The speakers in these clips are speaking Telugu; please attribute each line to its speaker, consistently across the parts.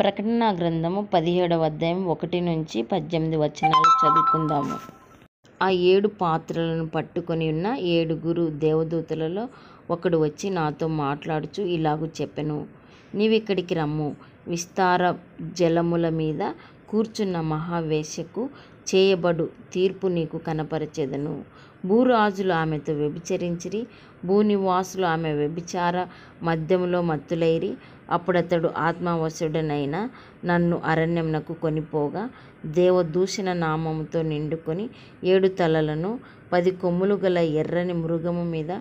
Speaker 1: ప్రకటన గ్రంథము పదిహేడవ అధ్యాయం ఒకటి నుంచి పద్దెనిమిది వచనాలు చదువుకుందాము ఆ ఏడు పాత్రలను పట్టుకొని ఉన్న ఏడుగురు దేవదూతలలో ఒకడు వచ్చి నాతో మాట్లాడుచు ఇలాగూ చెప్పెను నీవిక్కడికి రమ్ము విస్తార జలముల మీద కూర్చున్న మహావేశకు చేయబడు తీర్పు నీకు కనపరచెదను భూరాజులు ఆమెతో వ్యభిచరించిరి భూనివాసులు ఆమె వ్యభిచార మధ్యంలో మత్తులైరి అప్పుడతడు ఆత్మవశుడనైన నన్ను అరణ్యమునకు కొనిపోగా దేవదూషణ నామముతో నిండుకొని ఏడు తలలను పది కొమ్ములు గల ఎర్రని మృగము మీద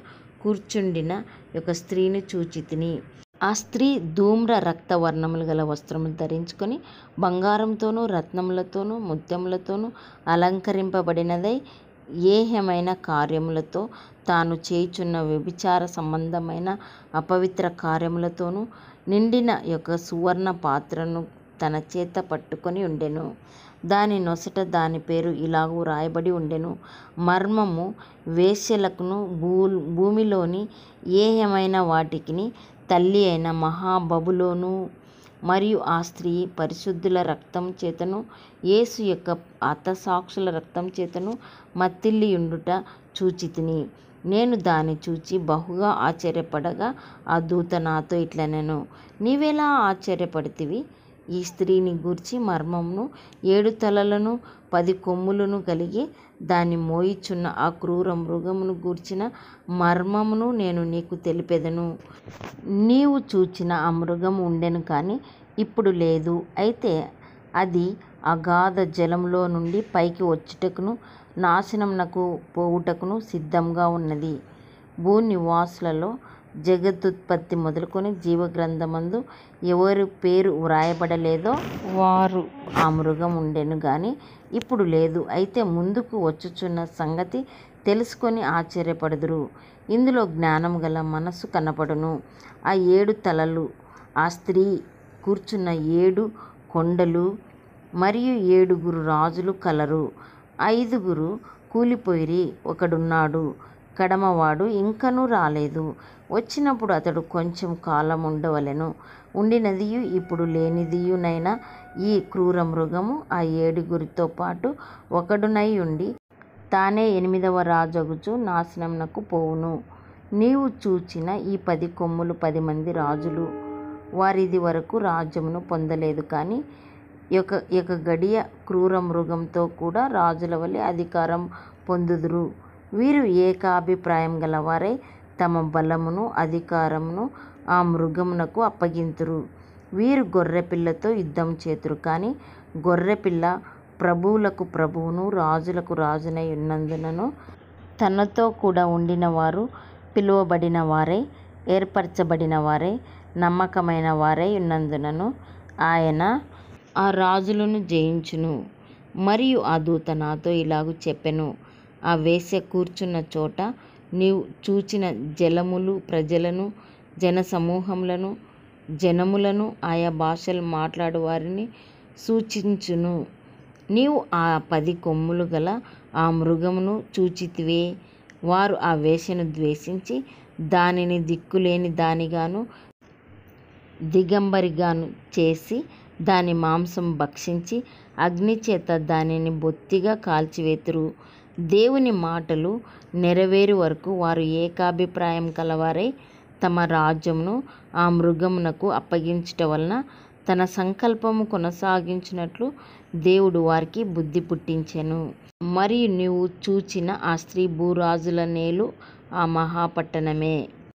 Speaker 1: కూర్చుండిన ఒక స్త్రీని చూచితిని ఆ స్త్రీ ధూమ్ర రక్త వర్ణములు గల వస్త్రములు ధరించుకొని బంగారంతోనూ రత్నములతోనూ ముత్యములతోనూ అలంకరింపబడినదై ఏహమైన కార్యములతో తాను చేయుచున్న వ్యభిచార సంబంధమైన అపవిత్ర కార్యములతోనూ నిండిన యొక్క సువర్ణ పాత్రను తన చేత పట్టుకొని ఉండెను దాని నొసట దాని పేరు ఇలాగూ రాయబడి ఉండెను మర్మము వేశ్యలకును భూ భూమిలోని ఏహ్యమైన వాటికిని తల్లి అయిన మహాబబులోను మరియు ఆ స్త్రీ పరిశుద్ధుల రక్తం చేతను యేసు యొక్క అర్థసాక్షుల రక్తం చేతను మత్తిల్లియుండుట చూచితిని నేను దాన్ని చూచి బహుగా ఆశ్చర్యపడగా ఆ దూత నాతో ఇట్లనెను నీవెలా ఆశ్చర్యపడితివి ఈ స్త్రీని గూర్చి మర్మమును ఏడు తలలను పది కొమ్ములను కలిగి దాన్ని మోయిచున్న ఆ క్రూర మృగమును గూర్చిన మర్మమును నేను నీకు తెలిపెదను నీవు చూచిన ఆ మృగము ఉండెను కానీ ఇప్పుడు లేదు అయితే అది అగాధ జలంలో నుండి పైకి వచ్చుటకును నాశనంనకు పోవుటకును సిద్ధంగా ఉన్నది భూ నివాసులలో జగదుత్పత్తి మొదలుకొని జీవగ్రంథమందు ఎవరి పేరు వ్రాయబడలేదో వారు ఆ మృగం ఉండెను గాని ఇప్పుడు లేదు అయితే ముందుకు వచ్చుచున్న సంగతి తెలుసుకొని ఆశ్చర్యపడుదురు ఇందులో జ్ఞానం గల మనస్సు కనపడును ఆ ఏడు తలలు ఆ స్త్రీ కూర్చున్న ఏడు కొండలు మరియు ఏడుగురు రాజులు కలరు ఐదుగురు కూలిపోయిరి ఒకడున్నాడు కడమవాడు ఇంకనూ రాలేదు వచ్చినప్పుడు అతడు కొంచెం కాలం ఉండవలెను ఉండినదియు ఇప్పుడు లేనిదియునైనా ఈ క్రూర మృగము ఆ ఏడుగురితో పాటు ఒకడునై ఉండి తానే ఎనిమిదవ రాజగుచు నాశనమునకు పోవును నీవు చూచిన ఈ పది కొమ్ములు పది మంది రాజులు వారిది వరకు రాజ్యమును పొందలేదు కానీ యొక్క యొక్క గడియ క్రూర మృగంతో కూడా రాజుల వలె అధికారం పొందుదురు వీరు ఏకాభిప్రాయం గలవారై తమ బలమును అధికారమును ఆ మృగమునకు అప్పగింతురు వీరు గొర్రెపిల్లతో యుద్ధం చేతురు కానీ గొర్రెపిల్ల ప్రభువులకు ప్రభువును రాజులకు రాజునై ఉన్నందునను తనతో కూడా ఉండిన వారు పిలువబడిన వారే ఏర్పరచబడిన వారే నమ్మకమైన వారే ఉన్నందునను ఆయన ఆ రాజులను జయించును మరియు ఆ దూత నాతో ఇలాగూ చెప్పెను ఆ వేశ్య కూర్చున్న చోట నీవు చూచిన జలములు ప్రజలను జన సమూహములను జనములను ఆయా భాషలు మాట్లాడు వారిని సూచించును నీవు ఆ పది కొమ్ములు గల ఆ మృగమును చూచితివే వారు ఆ వేషను ద్వేషించి దానిని దిక్కులేని దానిగాను దిగంబరిగాను చేసి దాని మాంసం భక్షించి అగ్ని చేత దానిని బొత్తిగా కాల్చివేతురు దేవుని మాటలు నెరవేరు వరకు వారు ఏకాభిప్రాయం కలవారై తమ రాజ్యమును ఆ మృగమునకు అప్పగించట వలన తన సంకల్పము కొనసాగించినట్లు దేవుడు వారికి బుద్ధి పుట్టించెను మరియు నీవు చూచిన ఆ స్త్రీ భూరాజుల నేలు ఆ మహాపట్టణమే